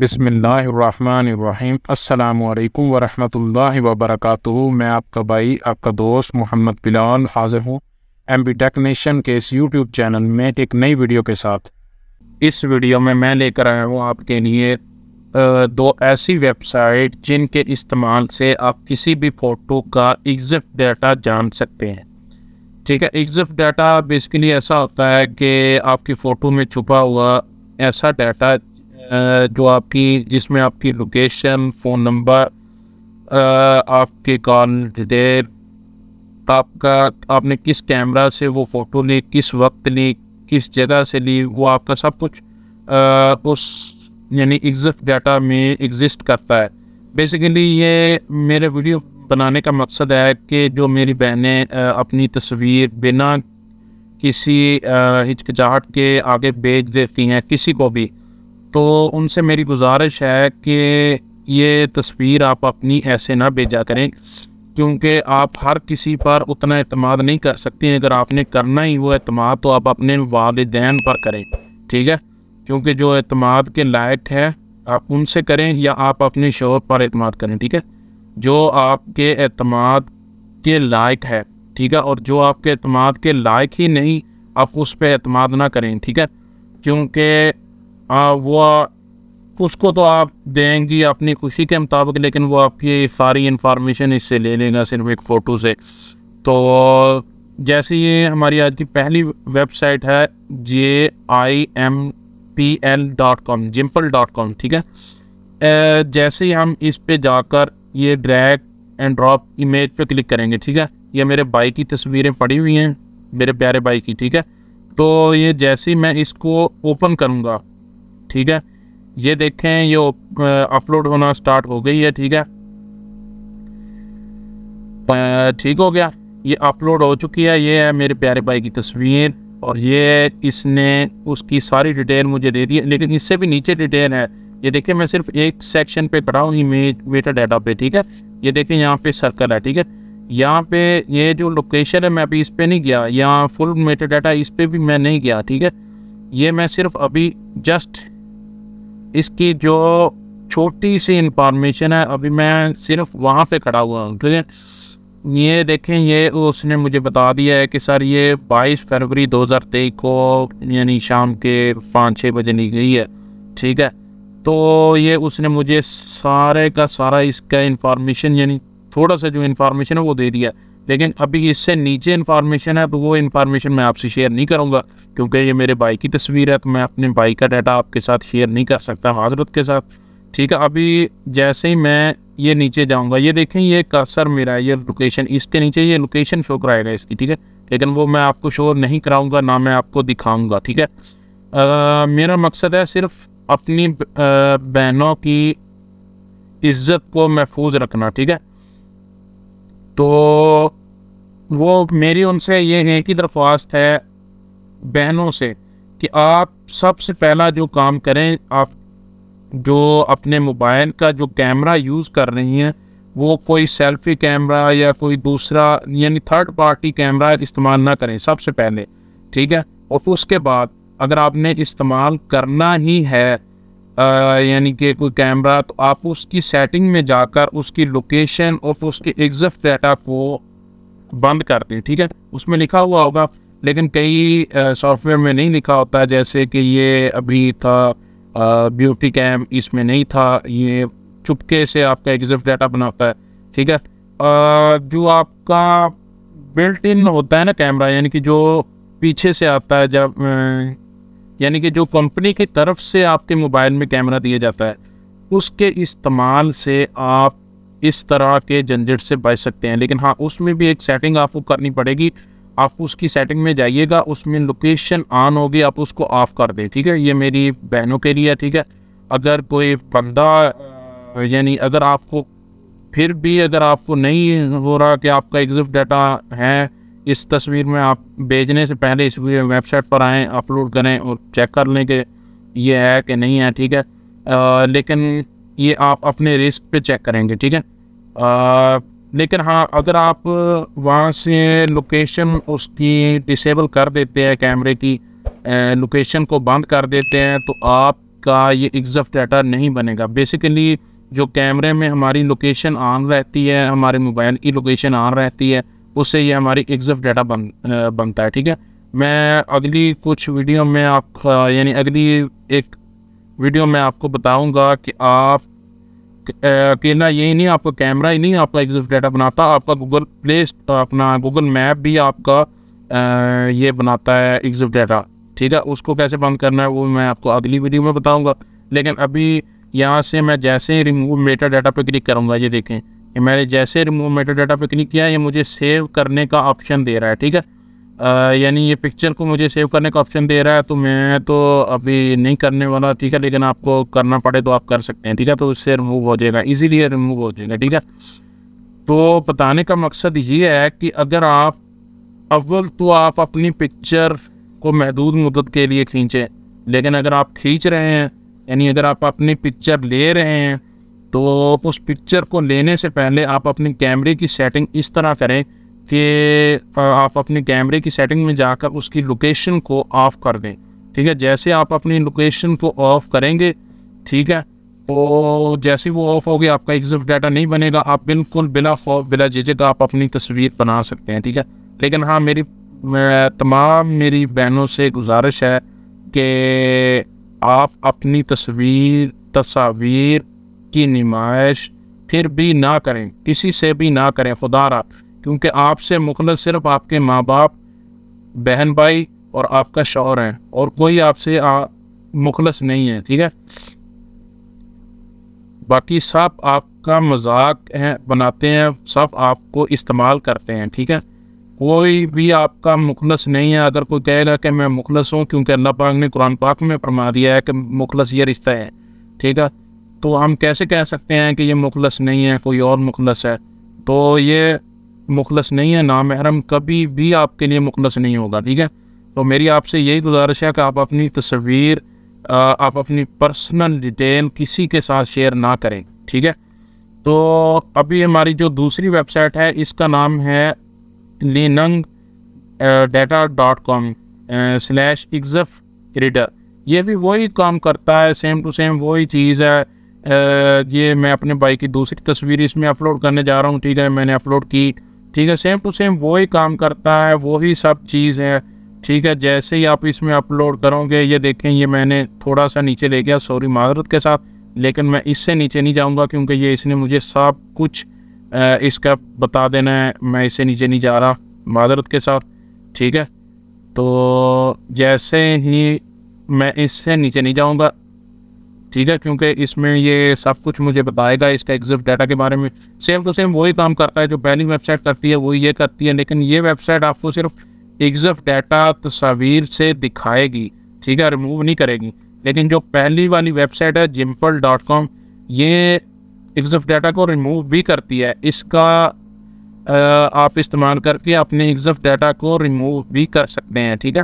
बिसमीम् अल्लाम वरहमल वबरक मैं आपका भाई आपका दोस्त मोहम्मद बिलाल हाज़िर हूँ एम बी टेक्नीशियन के इस यूट्यूब चैनल में एक नई वीडियो के साथ इस वीडियो में मैं लेकर आया हूँ आपके लिए दो ऐसी वेबसाइट जिनके इस्तेमाल से आप किसी भी फ़ोटो का एग्जिफ डाटा जान सकते हैं ठीक है एग्जिफ डाटा बेसिकली ऐसा होता है कि आपकी फ़ोटो में छुपा हुआ ऐसा डाटा जो आपकी जिसमें आपकी लोकेशन फ़ोन नंबर आपके कॉल डिटेल आपका आपने किस कैमरा से वो फ़ोटो ली किस वक्त ली किस जगह से ली वो आपका सब कुछ आ, उस यानी एग्जिट डाटा में एग्जिस्ट करता है बेसिकली ये मेरे वीडियो बनाने का मकसद है कि जो मेरी बहनें अपनी तस्वीर बिना किसी हिचकिचाहट के आगे भेज देती हैं किसी को भी तो उनसे मेरी गुजारिश है कि ये तस्वीर आप अपनी ऐसे ना भेजा करें क्योंकि आप हर किसी पर उतना अतमाद नहीं कर सकते अगर आपने करना ही वो अतमाद तो आप अपने वालदेन पर करें ठीक है क्योंकि जो अतमाद के लायक है आप उनसे करें या आप अपने शोर पर अतमाद करें ठीक है जो आपके अतमाद के लायक है ठीक है और जो आपके अतमाद के लायक ही नहीं आप उस पर अतमाद ना करें ठीक है क्योंकि आ, वो उसको तो आप देंगी अपनी खुशी के मुताबिक लेकिन वो आपकी सारी इंफॉर्मेशन इससे ले लेगा सिर्फ एक फ़ोटो से तो जैसे ये हमारी आज की पहली वेबसाइट है J I M P L dot com Jimpl dot com ठीक है ए, जैसे ही हम इस पे जाकर ये ड्रैग एंड ड्रॉप इमेज पे क्लिक करेंगे ठीक है ये मेरे बाइक की तस्वीरें पड़ी हुई हैं मेरे प्यारे बाइक की ठीक है तो ये जैसे ही मैं इसको ओपन करूँगा ठीक है ये देखें ये अपलोड होना स्टार्ट हो गई है ठीक है ठीक हो गया ये अपलोड हो चुकी है ये है मेरे प्यारे भाई की तस्वीर और ये इसने उसकी सारी डिटेल मुझे दे दी है लेकिन इससे भी नीचे डिटेल है ये देखिए मैं सिर्फ एक सेक्शन पे खड़ा हूँ इमेज वेटर डाटा पे ठीक है ये देखिए यहाँ पे सर्कल है ठीक है यहाँ पे ये जो लोकेशन है मैं अभी इस पर नहीं गया यहाँ फुल मेटर डाटा इस पर भी मैं नहीं गया ठीक है ये मैं सिर्फ अभी जस्ट इसकी जो छोटी सी इंफॉर्मेशन है अभी मैं सिर्फ वहाँ पे खड़ा हुआ हूँ है ये देखें ये उसने मुझे बता दिया है कि सर ये 22 फरवरी 2023 को यानी शाम के पाँच छः बजे निकली गई है ठीक है तो ये उसने मुझे सारे का सारा इसका इन्फॉर्मेशन यानी थोड़ा सा जो इन्फॉर्मेशन है वो दे दिया है लेकिन अभी इससे नीचे इन्फॉर्मेशन है तो वो इन्फॉर्मेशन मैं आपसे शेयर नहीं करूँगा क्योंकि ये मेरे भाई की तस्वीर है तो मैं अपने भाई का डाटा आपके साथ शेयर नहीं कर सकता हाजरत के साथ ठीक है अभी जैसे ही मैं ये नीचे जाऊँगा ये देखें ये कसर मेरा ये लोकेशन इसके नीचे ये लोकेशन शो कराएगा इसकी ठीक है लेकिन वो मैं आपको शो नहीं कराऊँगा ना मैं आपको दिखाऊँगा ठीक है आ, मेरा मकसद है सिर्फ अपनी बहनों की इज्जत को महफूज रखना ठीक है तो वो मेरी उनसे ये एक ही दरख्वास्त है बहनों से कि आप सबसे पहला जो काम करें आप जो अपने मोबाइल का जो कैमरा यूज़ कर रही हैं वो कोई सेल्फी कैमरा या कोई दूसरा यानी थर्ड पार्टी कैमरा इस्तेमाल ना करें सबसे पहले ठीक है और उसके बाद अगर आपने इस्तेमाल करना ही है यानी कि कोई कैमरा तो आप उसकी सेटिंग में जाकर उसकी लोकेशन और उसके एग्जैक्ट डाटा को बंद कर दें ठीक है उसमें लिखा हुआ होगा लेकिन कई सॉफ्टवेयर में नहीं लिखा होता जैसे कि ये अभी था ब्यूटी कैम इसमें नहीं था ये चुपके से आपका एग्जिट डाटा बनाता है ठीक है आ, जो आपका बिल्ट इन होता है ना कैमरा यानी कि जो पीछे से आता है जब यानी कि जो कंपनी की तरफ से आपके मोबाइल में कैमरा दिया जाता है उसके इस्तेमाल से आप इस तरह के झंझट से बच सकते हैं लेकिन हाँ उसमें भी एक सेटिंग आपको करनी पड़ेगी आप उसकी सेटिंग में जाइएगा उसमें लोकेशन ऑन होगी आप उसको ऑफ़ कर दें ठीक है ये मेरी बहनों के लिए ठीक है अगर कोई बंदा यानी अगर आपको फिर भी अगर आपको नहीं हो रहा कि आपका एग्जिट डाटा है इस तस्वीर में आप भेजने से पहले इस वेबसाइट पर आएँ अपलोड करें और चेक कर लें कि ये है कि नहीं है ठीक है आ, लेकिन ये आप अपने रिस्क पे चेक करेंगे ठीक है आ, लेकिन हाँ अगर आप वहाँ से लोकेशन उसकी डिसेबल कर देते हैं कैमरे की लोकेशन को बंद कर देते हैं तो आपका ये एग्जफ डाटा नहीं बनेगा बेसिकली जो कैमरे में हमारी लोकेशन ऑन रहती है हमारे मोबाइल की लोकेशन ऑन रहती है उससे ये हमारी एग्जिट डाटा बन बनता है ठीक है मैं अगली कुछ वीडियो में आप यानी अगली एक वीडियो में आपको बताऊंगा कि आप अकेला यही नहीं आपका कैमरा ही नहीं आपका एग्जिट डाटा बनाता आपका गूगल प्ले अपना गूगल मैप भी आपका ये बनाता है एग्जिट डाटा ठीक है उसको कैसे बंद करना है वो मैं आपको अगली वीडियो में बताऊँगा लेकिन अभी यहाँ से मैं जैसे ही रिमूव मेटा डाटा पर क्लिक करूँगा ये देखें ये मैंने जैसे रिमूव मेटा डाटा पर क्लिक किया ये मुझे सेव करने का ऑप्शन दे रहा है ठीक है यानी ये पिक्चर को मुझे सेव करने का ऑप्शन दे रहा है तो मैं तो अभी नहीं करने वाला ठीक है लेकिन आपको करना पड़े तो आप कर सकते हैं ठीक है तो उससे रिमूव हो जाएगा इजीली रिमूव हो जाएगा ठीक है तो बताने का मकसद ये है कि अगर आप अव्वल तो आप अपनी पिक्चर को महदूद मदद के लिए खींचें लेकिन अगर आप खींच रहे हैं यानी अगर आप अपनी पिक्चर ले रहे हैं तो उस पिक्चर को लेने से पहले आप अपने कैमरे की सेटिंग इस तरह करें कि आप अपने कैमरे की सेटिंग में जाकर उसकी लोकेशन को ऑफ़ कर दें ठीक है जैसे आप अपनी लोकेशन को ऑफ़ करेंगे ठीक है तो जैसे वो ऑफ होगी आपका एग्जिट डाटा नहीं बनेगा आप बिल्कुल बिला खौफ बिला झिझक आप अपनी तस्वीर बना सकते हैं ठीक है लेकिन हाँ मेरी तमाम मेरी बहनों से गुजारिश है कि आप अपनी तस्वीर तस्वीर की नुमाइश फिर भी ना करें किसी से भी ना करें खुदारा क्योंकि आपसे मुखल सिर्फ आपके माँ बाप बहन भाई और आपका शौहर है और कोई आपसे मुखलस नहीं है ठीक है बाकी सब आपका मजाक है बनाते हैं सब आपको इस्तेमाल करते हैं ठीक है कोई भी आपका मुखलस नहीं है अगर कोई कहेगा कि मैं मुखलस हूँ क्योंकि अल्लाह पाक ने कुरान पाक में फरमा दिया है कि मुखलस ये रिश्ता है ठीक है तो हम कैसे कह सकते हैं कि ये मुखलस नहीं है कोई और मुखलस है तो ये मुखलस नहीं है ना महरम कभी भी आपके लिए मुखलस नहीं होगा ठीक है तो मेरी आपसे यही गुजारिश है कि आप अपनी तस्वीर आप अपनी पर्सनल डिटेल किसी के साथ शेयर ना करें ठीक है तो अभी हमारी जो दूसरी वेबसाइट है इसका नाम है लिनंग data dot com slash exif reader ये भी वही काम करता है सेम टू सेम वही चीज़ है ये मैं अपने बाइक की दूसरी तस्वीर इसमें अपलोड करने जा रहा हूँ ठीक है मैंने अपलोड की ठीक है सेम टू सेम वो ही काम करता है वो ही सब चीज़ है ठीक है जैसे ही आप इसमें अपलोड करोगे ये देखें ये मैंने थोड़ा सा नीचे ले गया सॉरी माजरत के साथ लेकिन मैं इससे नीचे नहीं जाऊँगा क्योंकि ये इसने मुझे सब कुछ इसका बता देना है मैं इससे नीचे नहीं जा रहा माजरत के साथ ठीक है तो जैसे ही मैं इससे नीचे नहीं जाऊँगा ठीक है क्योंकि इसमें ये सब कुछ मुझे बताएगा इसका एग्जिट डाटा के बारे में सेम टू सेम वही काम करता है जो पहली वेबसाइट करती है वही ये करती है लेकिन ये वेबसाइट आपको सिर्फ एग्जिट डाटा तस्वीर से दिखाएगी ठीक है रिमूव नहीं करेगी लेकिन जो पहली वाली वेबसाइट है जिम्पल डॉट कॉम ये एग्जिट डाटा को रिमूव भी करती है इसका आप इस्तेमाल करके अपने एग्जिट डाटा को रिमूव भी कर सकते हैं ठीक है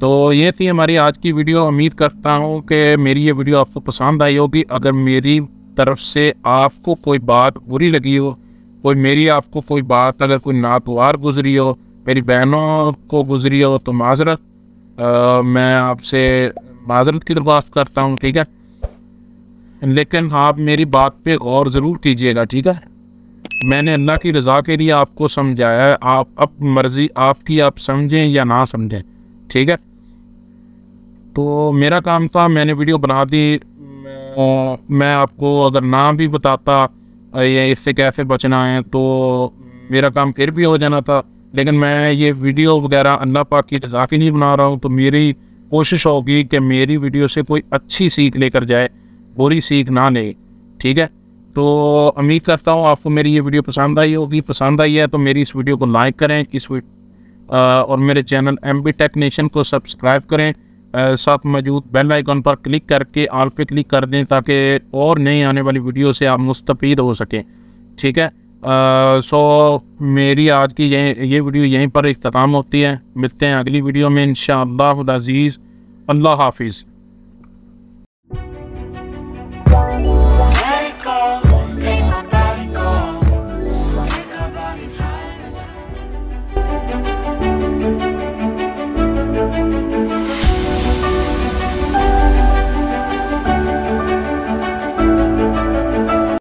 तो ये थी हमारी आज की वीडियो उम्मीद करता हूँ कि मेरी ये वीडियो आपको पसंद आई होगी अगर मेरी तरफ से आपको कोई बात बुरी लगी हो कोई मेरी आपको कोई बात अगर कोई नातवार गुजरी हो मेरी बहनों को गुजरी हो तो माजरत मैं आपसे माजरत की दरख्वास्त करता हूँ ठीक है लेकिन आप मेरी बात पे गौर ज़रूर कीजिएगा ठीक है मैंने अल्लाह की रज़ा के लिए आपको समझाया है आप अब मर्ज़ी आपकी आप समझें या ना समझें ठीक है तो मेरा काम था मैंने वीडियो बना दी मैं आपको अगर ना भी बताता ये इससे कैसे बचना है तो मेरा काम फिर भी हो जाना था लेकिन मैं ये वीडियो वगैरह अल्लाह पाक की इजाफी नहीं बना रहा हूँ तो मेरी कोशिश होगी कि मेरी वीडियो से कोई अच्छी सीख लेकर जाए बुरी सीख ना ले ठीक है तो उम्मीद करता हूँ आपको मेरी ये वीडियो पसंद आई होगी पसंद आई है तो मेरी इस वीडियो को लाइक करें इस वीडियो और मेरे चैनल एम बी टेक्नीशियन को सब्सक्राइब करें साथ मौजूद बेल आइकन पर क्लिक करके आल पे क्लिक कर दें ताकि और नई आने वाली वीडियो से आप मुस्तफ़ हो सकें ठीक है सो मेरी आज की यह ये वीडियो यहीं पर अख्ताम होती है मिलते हैं अगली वीडियो में इन अल्लाह हाफिज़